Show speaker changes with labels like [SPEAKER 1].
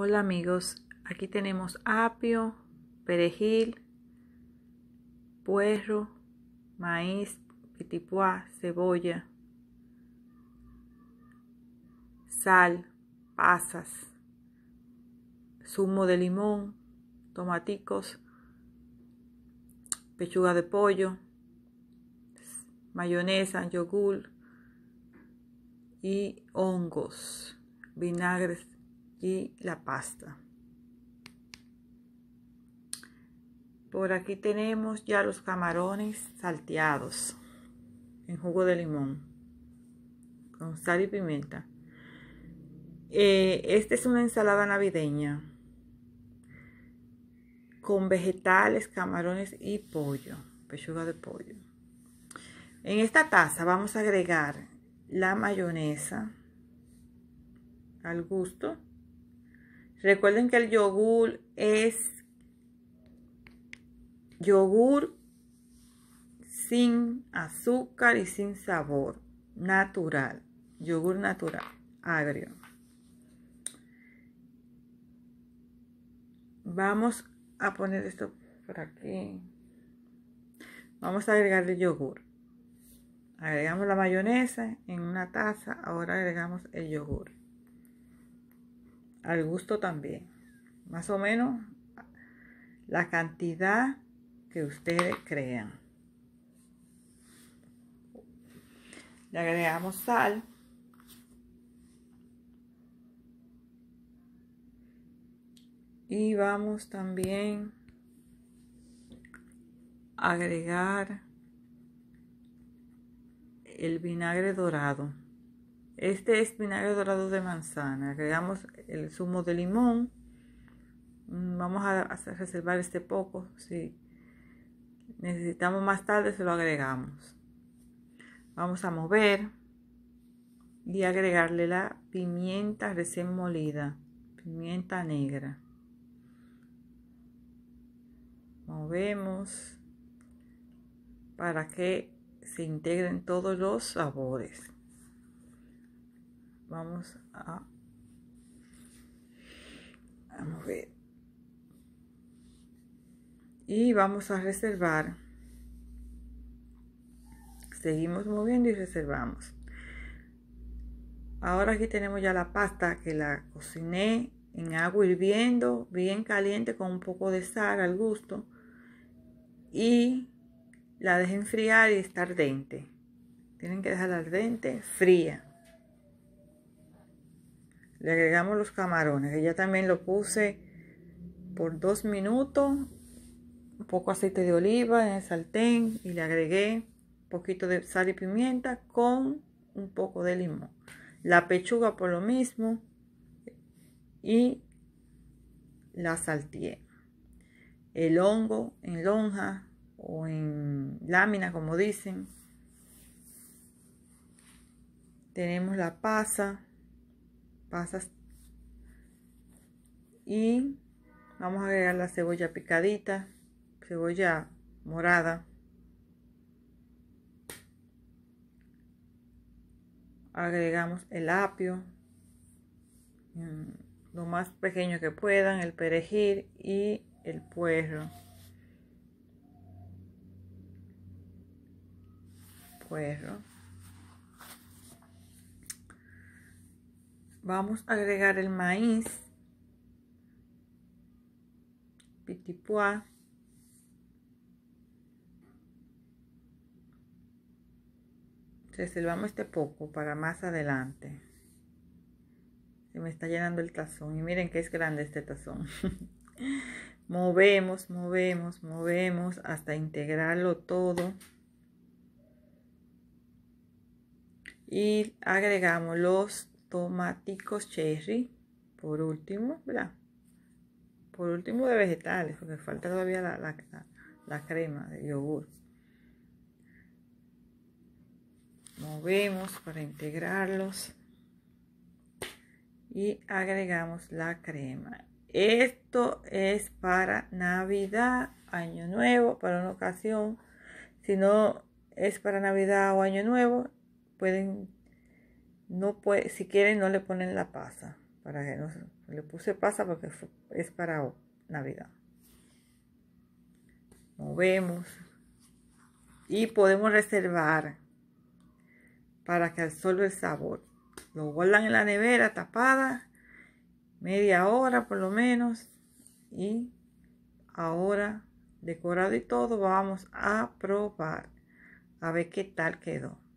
[SPEAKER 1] Hola amigos, aquí tenemos apio, perejil, puerro, maíz, pitipuá, cebolla, sal, pasas, zumo de limón, tomaticos, pechuga de pollo, mayonesa, yogur y hongos, vinagres y la pasta. Por aquí tenemos ya los camarones salteados en jugo de limón con sal y pimienta. Eh, esta es una ensalada navideña con vegetales, camarones y pollo, pechuga de pollo. En esta taza vamos a agregar la mayonesa al gusto Recuerden que el yogur es yogur sin azúcar y sin sabor, natural, yogur natural, agrio. Vamos a poner esto por aquí. Vamos a agregarle yogur. Agregamos la mayonesa en una taza, ahora agregamos el yogur al gusto también. Más o menos la cantidad que ustedes crean. Le agregamos sal. Y vamos también a agregar el vinagre dorado. Este es vinagre dorado de manzana. Agregamos el zumo de limón. Mm, vamos a, reservar este poco. Si necesitamos más tarde, se lo agregamos. Vamos a mover y agregarle la pimienta recién molida. Pimienta negra. Movemos para que se integren todos los sabores vamos a a mover y vamos a reservar seguimos moviendo y reservamos ahora aquí tenemos ya la pasta que la cociné en agua hirviendo bien caliente con un poco de sal al gusto y la dejé enfriar y está ardente tienen que dejarla ardente fría le agregamos los camarones, que ya también lo puse por dos minutos. Un poco aceite de oliva en el sartén y le agregué un poquito de sal y pimienta con un poco de limón. La pechuga por lo mismo y la salteé. El hongo en lonja o en lámina, como dicen. Tenemos la pasa pasas. Y vamos a agregar la cebolla picadita, cebolla morada. Agregamos el apio, mm, lo más pequeño que puedan, el perejil y el puerro. puerro. Vamos a agregar el maíz, pitipuá, reservamos este poco para más adelante. Se me está llenando el tazón y miren qué es grande este tazón. movemos, movemos, movemos hasta integrarlo todo. Y agregamos los tomáticos cherry, por último, ¿verdad? Por último de vegetales, porque falta todavía la, la, la crema de yogur. Movemos para integrarlos y agregamos la crema. Esto es para Navidad, Año Nuevo, para una ocasión. Si no es para Navidad o Año Nuevo, pueden no puede, si quieren no le ponen la pasa, para que no, le puse pasa porque es para Navidad. Movemos y podemos reservar para que absorba el sabor. Lo guardan en la nevera tapada media hora por lo menos y ahora decorado y todo vamos a probar a ver qué tal quedó.